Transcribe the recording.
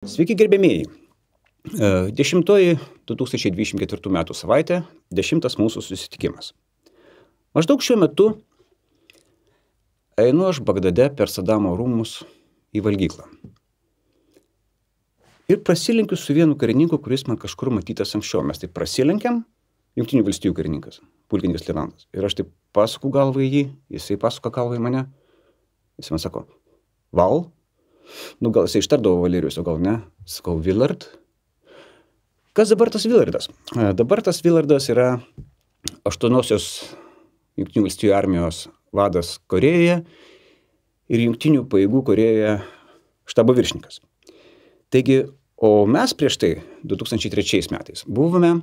Sveiki gerbėmėjai. 10 2024 metų savaitė, 10 mūsų susitikimas. Maždaug šiuo metu einu aš Bagdade per Sadamo rūmus į valgyklą. Ir prasilinkiu su vienu karininku, kuris man kažkur matytas anksčiau. Mes taip prasilinkiam, Junktinių valstybių karininkas, pulkininkas Lenantas. Ir aš taip pasuku galvą į jį, jisai pasuka galvą į mane. Jis man sako, val, Nu, gal jisai ištardavo Valerijus, o gal ne? Sakau, Willard. Kas dabar tas Villardas? E, dabar tas Villardas yra aštuonosios Junktinių valstybių armijos vadas Korejoje ir Junktinių pajėgų Korejoje štabo viršininkas. Taigi, o mes prieš tai, 2003 metais, buvome